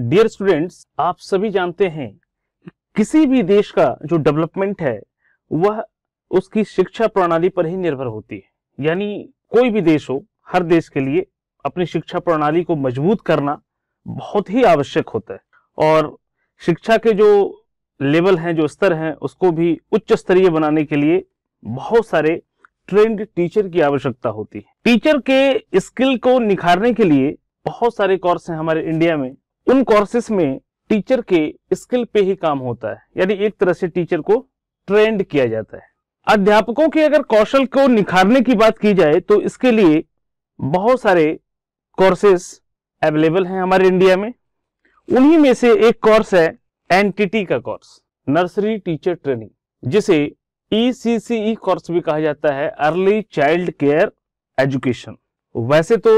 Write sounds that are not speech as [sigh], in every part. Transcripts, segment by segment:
dear students आप सभी जानते हैं किसी भी देश का जो डेवलपमेंट है वह उसकी शिक्षा प्रणाली पर ही निर्भर होती है यानी कोई भी देश हो हर देश के लिए अपनी शिक्षा प्रणाली को मजबूत करना बहुत ही आवश्यक होता है और शिक्षा के जो लेवल हैं जो स्तर हैं उसको भी उच्च स्तरीय बनाने के लिए बहुत सारे ट्रेंड टीचर की आवश्यकता होती है टीचर के स्किल को निखारने के लिए बहुत सारे कोर्स हैं हमारे इंडिया में उन कोर्सेस में टीचर के स्किल पे ही काम होता है यानी एक तरह से टीचर को ट्रेंड किया जाता है अध्यापकों के अगर कौशल को निखारने की बात की जाए तो इसके लिए बहुत सारे कोर्सेस अवेलेबल हैं हमारे इंडिया में उन्हीं में से एक कोर्स है एनटीटी का कोर्स नर्सरी टीचर ट्रेनिंग जिसे ई e कोर्स e भी कहा जाता है अर्ली चाइल्ड केयर एजुकेशन वैसे तो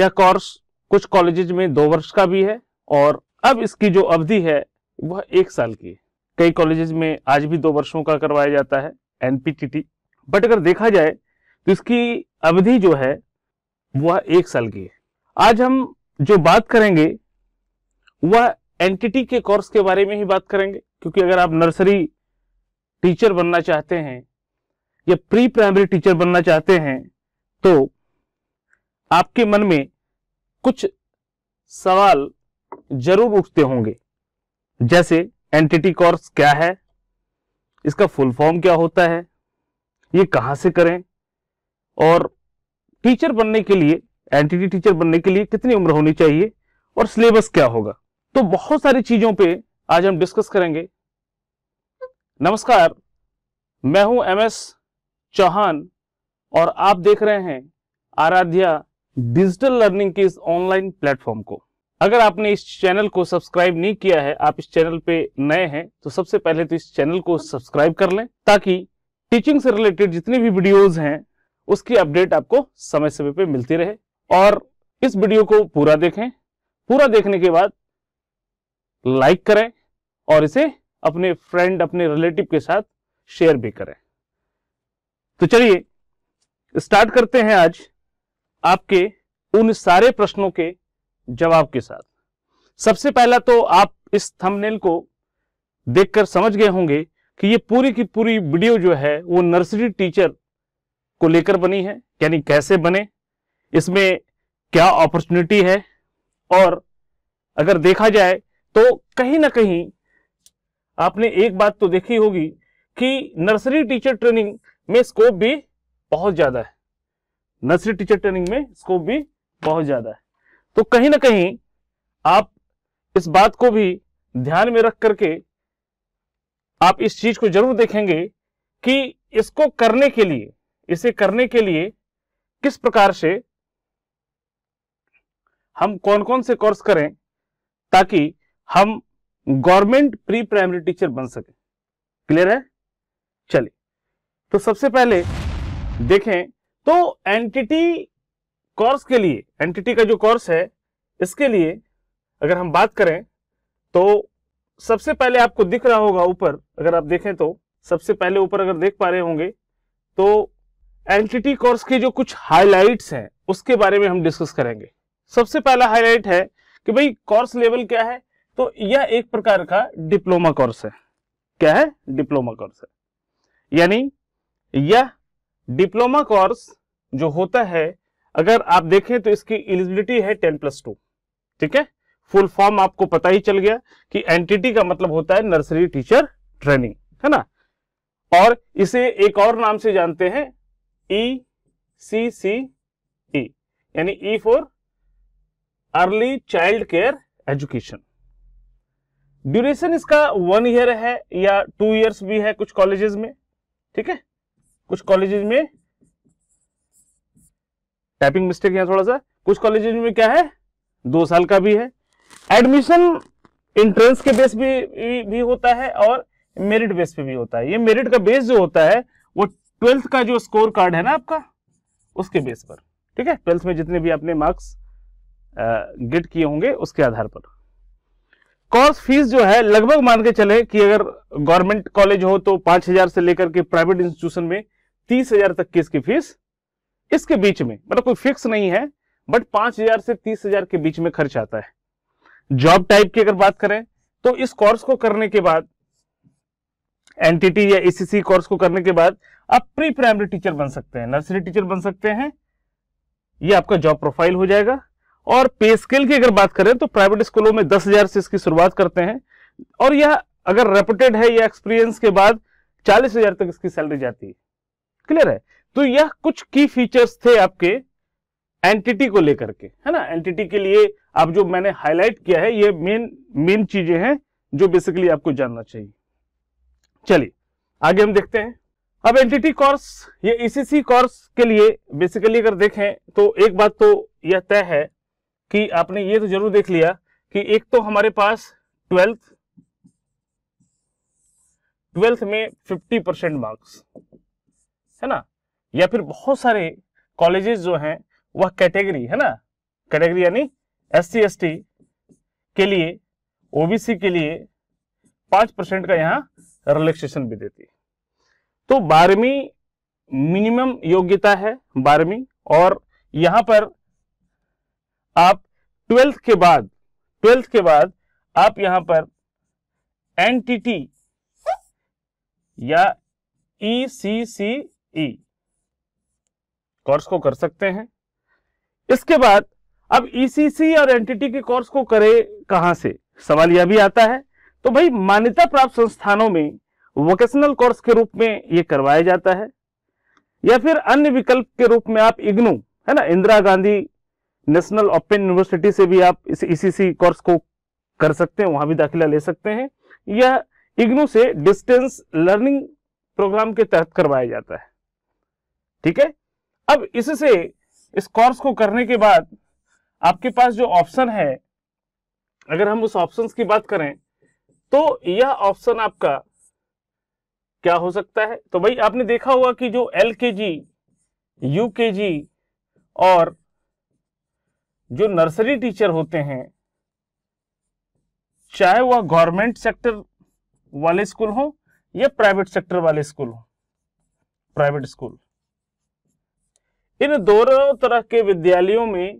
यह कोर्स कुछ कॉलेजेज में दो वर्ष का भी है और अब इसकी जो अवधि है वह एक साल की है कई कॉलेजेस में आज भी दो वर्षों का करवाया जाता है एनपीटीटी बट अगर देखा जाए तो इसकी अवधि जो है वह एक साल की है आज हम जो बात करेंगे वह एनटीटी के कोर्स के बारे में ही बात करेंगे क्योंकि अगर आप नर्सरी टीचर बनना चाहते हैं या प्री प्राइमरी टीचर बनना चाहते हैं तो आपके मन में कुछ सवाल जरूर उठते होंगे जैसे एंटिटी कोर्स क्या है इसका फुल फॉर्म क्या होता है ये कहां से करें और टीचर बनने के लिए एंटिटी टीचर बनने के लिए कितनी उम्र होनी चाहिए और सिलेबस क्या होगा तो बहुत सारी चीजों पे आज हम डिस्कस करेंगे नमस्कार मैं हूं एम एस चौहान और आप देख रहे हैं आराध्या डिजिटल लर्निंग के इस ऑनलाइन प्लेटफॉर्म को अगर आपने इस चैनल को सब्सक्राइब नहीं किया है आप इस चैनल पे नए हैं तो सबसे पहले तो इस चैनल को सब्सक्राइब कर लें ताकि टीचिंग से रिलेटेड जितनी भी वीडियोस हैं उसकी अपडेट आपको समय समय पे मिलती रहे और इस वीडियो को पूरा देखें पूरा देखने के बाद लाइक करें और इसे अपने फ्रेंड अपने रिलेटिव के साथ शेयर भी करें तो चलिए स्टार्ट करते हैं आज आपके उन सारे प्रश्नों के जवाब के साथ सबसे पहला तो आप इस थंबनेल को देखकर समझ गए होंगे कि ये पूरी की पूरी वीडियो जो है वो नर्सरी टीचर को लेकर बनी है यानी कैसे बने इसमें क्या अपॉर्चुनिटी है और अगर देखा जाए तो कहीं ना कहीं आपने एक बात तो देखी होगी कि नर्सरी टीचर ट्रेनिंग में स्कोप भी बहुत ज्यादा है नर्सरी टीचर ट्रेनिंग में स्कोप भी बहुत ज्यादा है तो कहीं ना कहीं आप इस बात को भी ध्यान में रख करके आप इस चीज को जरूर देखेंगे कि इसको करने के लिए इसे करने के लिए किस प्रकार से हम कौन कौन से कोर्स करें ताकि हम गवर्नमेंट प्री प्राइमरी टीचर बन सके क्लियर है चलिए तो सबसे पहले देखें तो एंटिटी कोर्स के लिए एंटिटी का जो कोर्स है इसके लिए अगर हम बात करें तो सबसे पहले आपको दिख रहा होगा ऊपर अगर आप देखें तो सबसे पहले ऊपर अगर देख पा रहे होंगे तो एंटिटी कोर्स के जो कुछ हाईलाइट हैं उसके बारे में हम डिस्कस करेंगे सबसे पहला हाईलाइट है कि भाई कोर्स लेवल क्या है तो यह एक प्रकार का डिप्लोमा कोर्स है क्या है डिप्लोमा कोर्स है यानी यह डिप्लोमा कोर्स जो होता है अगर आप देखें तो इसकी इलिजिबिलिटी है टेन प्लस टू ठीक है फुल फॉर्म आपको पता ही चल गया कि एनटीटी का मतलब होता है नर्सरी टीचर ट्रेनिंग है ना और इसे एक और नाम से जानते हैं ई सी सी ई यानी E for early child care education duration इसका वन ईयर है या टू ईयर्स भी है कुछ कॉलेजेस में ठीक है कुछ कॉलेजेस में टाइपिंग मिस्टेक है थोड़ा सा कुछ कॉलेज में क्या है दो साल का भी है एडमिशन इंट्रेंस के बेस भी, भी भी होता है और मेरिट बेस पे भी होता है ये मेरिट का बेस जो होता है वो ट्वेल्थ का जो स्कोर कार्ड है ना आपका उसके बेस पर ठीक है ट्वेल्थ में जितने भी आपने मार्क्स गेट किए होंगे उसके आधार पर कोर्स फीस जो है लगभग मान के चले कि अगर गवर्नमेंट कॉलेज हो तो पांच हजार से लेकर के प्राइवेट इंस्टीट्यूशन में तीस हजार तक की इसकी फीस इसके बीच में मतलब कोई फिक्स नहीं है बट पांच हजार से तीस हजार के बीच में खर्च आता है जॉब टाइप की अगर बात करें तो इस कोर्स को करने के बाद एनटीटी या एसीसी कोर्स को करने के बाद आप प्री प्राइमरी टीचर बन सकते हैं नर्सरी टीचर बन सकते हैं ये आपका जॉब प्रोफाइल हो जाएगा और पे स्केल की अगर बात करें तो प्राइवेट स्कूलों में दस हजार से इसकी शुरुआत करते हैं और यह अगर रेपुटेड है या एक्सपीरियंस के बाद चालीस हजार तक इसकी सैलरी जाती है क्लियर है तो यह कुछ की फीचर्स थे आपके एंटिटी को लेकर के है ना एंटिटी के लिए आप जो मैंने हाईलाइट किया है ये मेन मेन चीजें हैं जो बेसिकली आपको जानना चाहिए चलिए आगे हम देखते हैं अब एंटिटी कोर्स ये ईसीसी e कोर्स के लिए बेसिकली अगर देखें तो एक बात तो यह तय है कि आपने ये तो जरूर देख लिया कि एक तो हमारे पास ट्वेल्थ ट्वेल्थ में फिफ्टी परसेंट मार्क्स है ना या फिर बहुत सारे कॉलेजेस जो हैं वह कैटेगरी है ना कैटेगरी यानी एस सी के लिए ओबीसी के लिए पांच परसेंट का यहां रिलैक्सेशन भी देती है तो बारहवीं मिनिमम योग्यता है बारहवीं और यहां पर आप ट्वेल्थ के बाद ट्वेल्थ के बाद आप यहां पर एनटीटी या ई सी सी ई कोर्स को कर सकते हैं इसके बाद अब ईसीसी e और एनटीटी के कोर्स को करे कहां से सवाल यह भी आता है तो भाई मान्यता प्राप्त संस्थानों में वोकेशनल कोर्स के रूप में ये करवाया जाता है या फिर अन्य विकल्प के रूप में आप इग्नू है ना Indira Gandhi National Open University से भी आप इस ईसीसी e कोर्स को कर सकते हैं वहां भी दाखिला ले सकते हैं यह इग्नू से डिस्टेंस लर्निंग प्रोग्राम के तहत करवाया जाता है ठीक है अब इससे इस कोर्स को करने के बाद आपके पास जो ऑप्शन है अगर हम उस ऑप्शंस की बात करें तो यह ऑप्शन आपका क्या हो सकता है तो भाई आपने देखा होगा कि जो एल के जी यू के जी और जो नर्सरी टीचर होते हैं चाहे वह गवर्नमेंट सेक्टर वाले स्कूल हो या प्राइवेट सेक्टर वाले स्कूल हो प्राइवेट स्कूल इन दोनों तरह के विद्यालयों में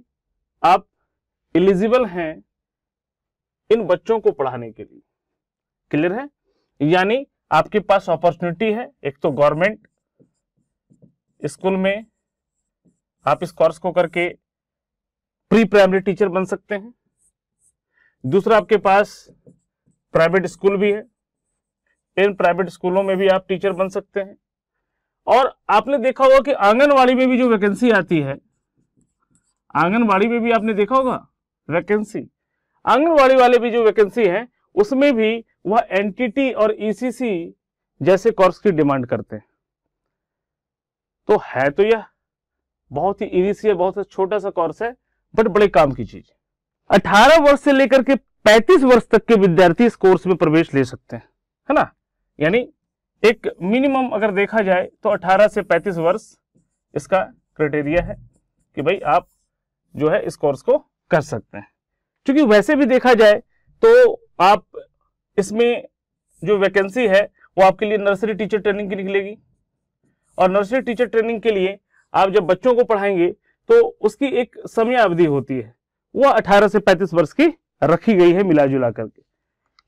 आप एलिजिबल हैं इन बच्चों को पढ़ाने के लिए क्लियर है यानी आपके पास अपॉर्चुनिटी है एक तो गवर्नमेंट स्कूल में आप इस कोर्स को करके प्री प्राइमरी टीचर बन सकते हैं दूसरा आपके पास प्राइवेट स्कूल भी है इन प्राइवेट स्कूलों में भी आप टीचर बन सकते हैं और आपने देखा होगा कि आंगनवाड़ी में भी जो वैकेंसी आती है आंगनवाड़ी में भी आपने देखा होगा वैकेंसी आंगनवाड़ी वाले भी जो वैकेंसी है उसमें भी वह एनटीटी और ईसीसी e जैसे कोर्स की डिमांड करते हैं तो है तो यह बहुत ही इजी सी है बहुत छोटा सा कोर्स है बट बड़े काम की चीज अठारह 18 वर्ष से लेकर के 35 वर्ष तक के विद्यार्थी इस कोर्स में प्रवेश ले सकते हैं है ना यानी एक मिनिमम अगर देखा जाए तो 18 से 35 वर्ष इसका क्राइटेरिया है कि भाई आप जो है इस कोर्स को कर सकते हैं क्योंकि वैसे भी देखा जाए तो आप इसमें जो वैकेंसी है वो आपके लिए नर्सरी टीचर ट्रेनिंग की निकलेगी और नर्सरी टीचर ट्रेनिंग के लिए आप जब बच्चों को पढ़ाएंगे तो उसकी एक समय अवधि होती है वह अठारह से पैंतीस वर्ष की रखी गई है मिला जुला करके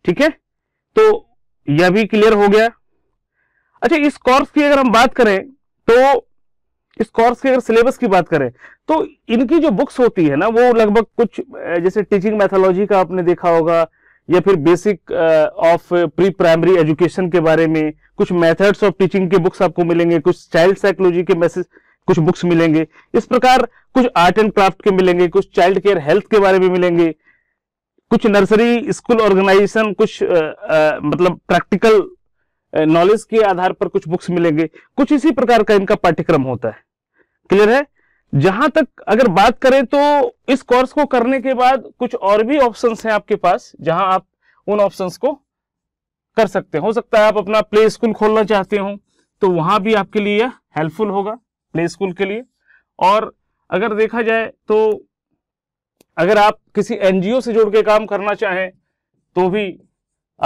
ठीक है तो यह भी क्लियर हो गया अच्छा इस कोर्स की अगर हम बात करें तो इस कोर्स के अगर सिलेबस की बात करें तो इनकी जो बुक्स होती है ना वो लगभग कुछ जैसे टीचिंग मैथोलॉजी का आपने देखा होगा या फिर basic of pre primary education के बारे में कुछ मेथड्स ऑफ टीचिंग के बुक्स आपको मिलेंगे कुछ चाइल्ड साइकोलॉजी के मैसेज कुछ बुक्स मिलेंगे इस प्रकार कुछ आर्ट एंड क्राफ्ट के मिलेंगे कुछ चाइल्ड केयर हेल्थ के बारे में मिलेंगे कुछ नर्सरी स्कूल ऑर्गेनाइजेशन कुछ आ, आ, मतलब प्रैक्टिकल नॉलेज के आधार पर कुछ बुक्स मिलेंगे कुछ इसी प्रकार का इनका पाठ्यक्रम होता है क्लियर है जहां तक अगर बात करें तो इस कोर्स को करने के बाद कुछ और भी ऑप्शन हैं आपके पास जहां आप उन ऑप्शन को कर सकते हैं हो सकता है आप अपना प्ले स्कूल खोलना चाहते हो तो वहां भी आपके लिए हेल्पफुल होगा प्ले स्कूल के लिए और अगर देखा जाए तो अगर आप किसी एनजीओ से जुड़ के काम करना चाहें तो भी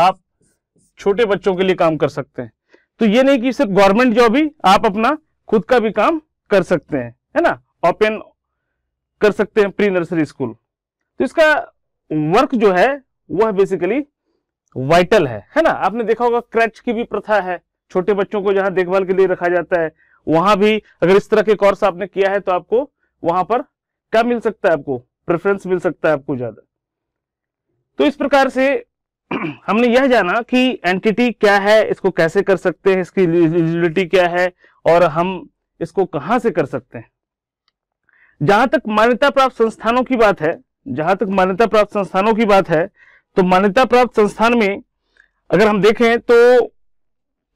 आप छोटे बच्चों के लिए काम कर सकते हैं तो ये नहीं कि सिर्फ गवर्नमेंट जॉब ही आप अपना खुद का भी काम कर सकते हैं है ना ओपन कर सकते हैं प्री नर्सरी स्कूल तो इसका वर्क जो है वह बेसिकली वाइटल है है ना आपने देखा होगा क्रैच की भी प्रथा है छोटे बच्चों को जहां देखभाल के लिए रखा जाता है वहां भी अगर इस तरह के कोर्स आपने किया है तो आपको वहां पर क्या मिल सकता है आपको प्रेफरेंस मिल सकता है आपको ज्यादा तो इस प्रकार से [clears throat] हमने यह जाना कि एंटिटी क्या है इसको कैसे कर सकते हैं इसकी एलिजिबिलिटी क्या है और हम इसको कहां से कर सकते हैं जहां तक मान्यता प्राप्त संस्थानों की बात है जहां तक मान्यता प्राप्त संस्थानों की बात है तो मान्यता प्राप्त संस्थान में अगर हम देखें तो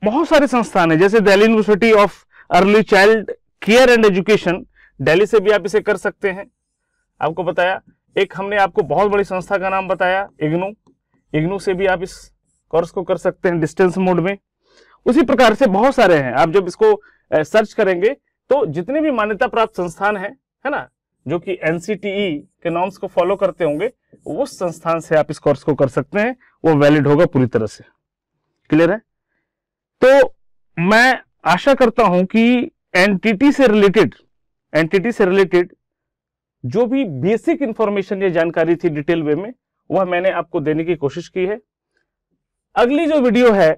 बहुत सारे संस्थान है जैसे Delhi University of early child care and education Delhi से भी आप इसे कर सकते हैं आपको बताया एक हमने आपको बहुत बड़ी संस्था का नाम बताया इग्नू इग्नू से भी आप इस कोर्स को कर सकते हैं डिस्टेंस मोड में उसी प्रकार से बहुत सारे हैं आप जब इसको सर्च करेंगे तो जितने भी मान्यता प्राप्त संस्थान हैं है ना जो कि एनसीटीई e के नॉर्म्स को फॉलो करते होंगे उस संस्थान से आप इस कोर्स को कर सकते हैं वो वैलिड होगा पूरी तरह से क्लियर है तो मैं आशा करता हूं कि एनटीटी से रिलेटेड एनटीटी से रिलेटेड जो भी बेसिक इंफॉर्मेशन या जानकारी थी डिटेल वे में वह मैंने आपको देने की कोशिश की है अगली जो वीडियो है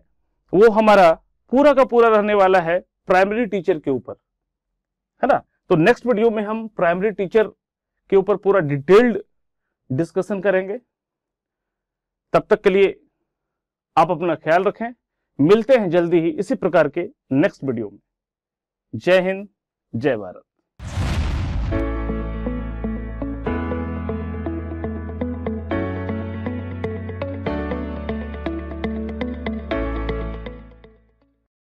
वो हमारा पूरा का पूरा रहने वाला है प्राइमरी टीचर के ऊपर है ना तो नेक्स्ट वीडियो में हम प्राइमरी टीचर के ऊपर पूरा डिटेल्ड डिस्कशन करेंगे तब तक के लिए आप अपना ख्याल रखें मिलते हैं जल्दी ही इसी प्रकार के नेक्स्ट वीडियो में जय हिंद जय भारत